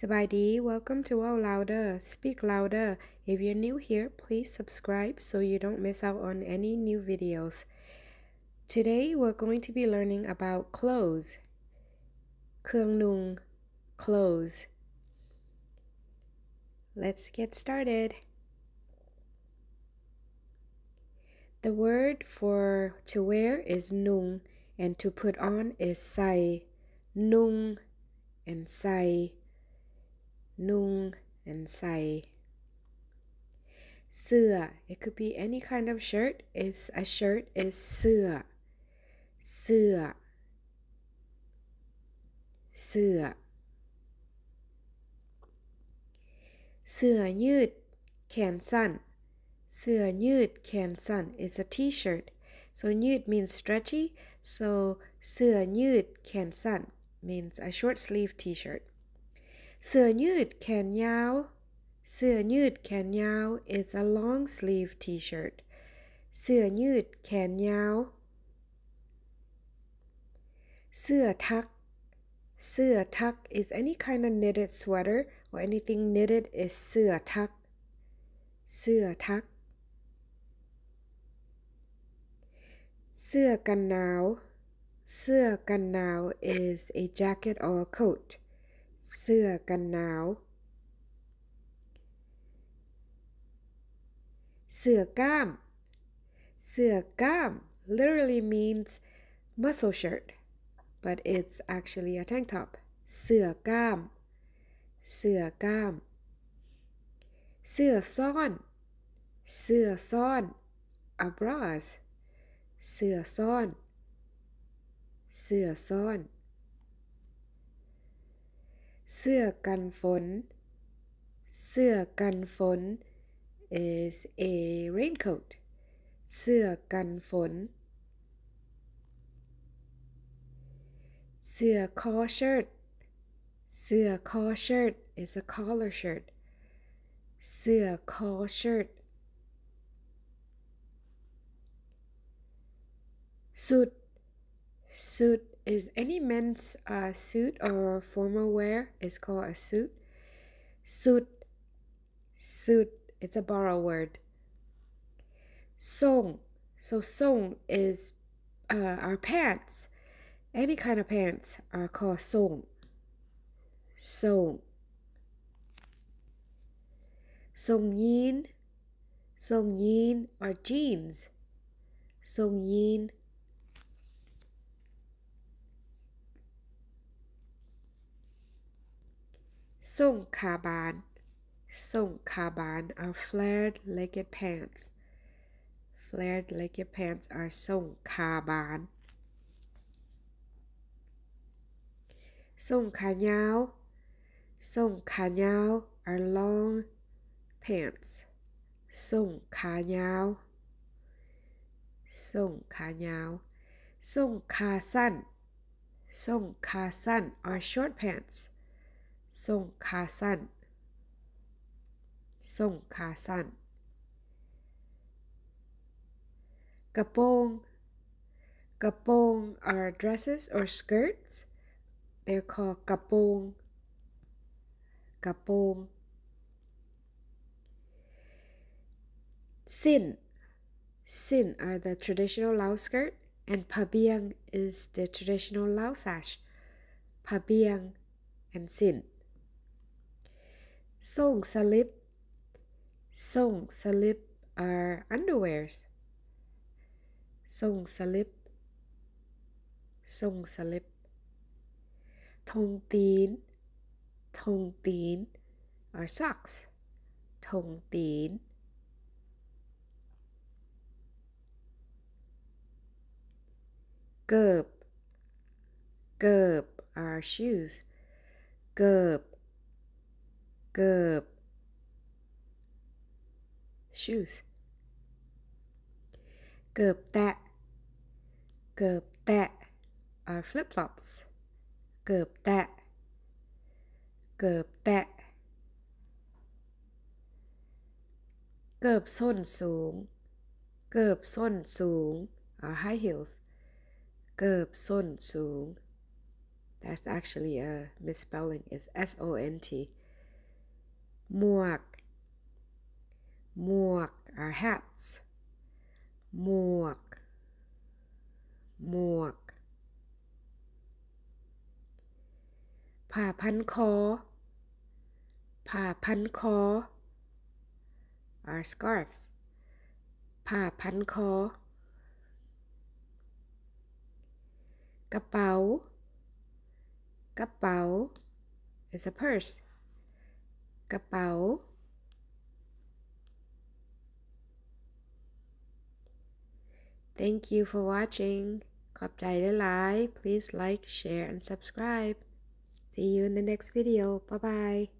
Sabaidi, welcome to All Louder, Speak Louder. If you're new here, please subscribe so you don't miss out on any new videos. Today, we're going to be learning about clothes. Kung Nung, clothes. Let's get started. The word for to wear is nung and to put on is sai. Nung and sai nung, and sai. Sua, it could be any kind of shirt. Is a shirt is sua. Sua. Sua. เสื้อยืดแขนสั้นเสื้อยืดแขนสั้น is a t-shirt so ยืด means stretchy so เสื้อยืดแขนสั้น means a short sleeve t-shirt เสื้อยืดแขนยาว เสื้อยืดแขนยาว is a long sleeve t-shirt เสื้อยืดแขนยาว เสื้อ ทัก เสื้อทัก is any kind of knitted sweater or anything knitted is เสื้อทัก เสื้อทักเสื้อกันหนาว เสื้อกันหนาว is a jacket or a coat เสื้อกันหนาว เสื้อกล้าม เสื้อกล้าม literally means muscle shirt but it's actually a tank top เสื้อกล้าม เสื้อกล้าม เสื้อซ่อน เสื้อซ่อน a bras เสื้อซ่อน เสื้อซ่อนเสื้อกันฝน เสื้อกันฝน is a raincoat เสื้อกันฝน เสื้อคอ shirt เสื้อคอ shirt is a collar shirt เสื้อคอ shirt สุด Suit is any men's uh, suit or formal wear is called a suit. Suit, suit. It's a borrowed word. Song. So song is uh, our pants. Any kind of pants are called song. Song. Song yin. Song yin are jeans. Song yin Song kaban. Song kaban are flared-legged pants. Flared-legged pants are song kaban. Song kanyao. Song kanyao are long pants. Song kanyao. Song kanyao. Song kasan. Song san are short pants. ส่งขาสั้นส่งขาสั้น Kapong. Kapong are dresses or skirts. They're called kapong. Kapong. Sin. Sin are the traditional Lao skirt, and pabiang is the traditional Lao sash. Pabiang and sin. Song salib. Song salib are underwears. Song salib. Song salib. Thong tin. Thong tin are socks. Thong tin. Gerb. Gerb are shoes. Gerb Good. Shoes. Good that. Good that are flip flops. Good that. Good that. Good son soon. Good son soon are high heels. Good son soon. That's actually a misspelling. It's S O N T. Muak. Muak are hats. Muak. Muak. ผ่าพันคอ koh are scarves koh. กระเป๋ากระเป๋า is a purse กระเป๋า Thank you for watching ขอบใจหลาย Please like, share and subscribe See you in the next video. Bye bye.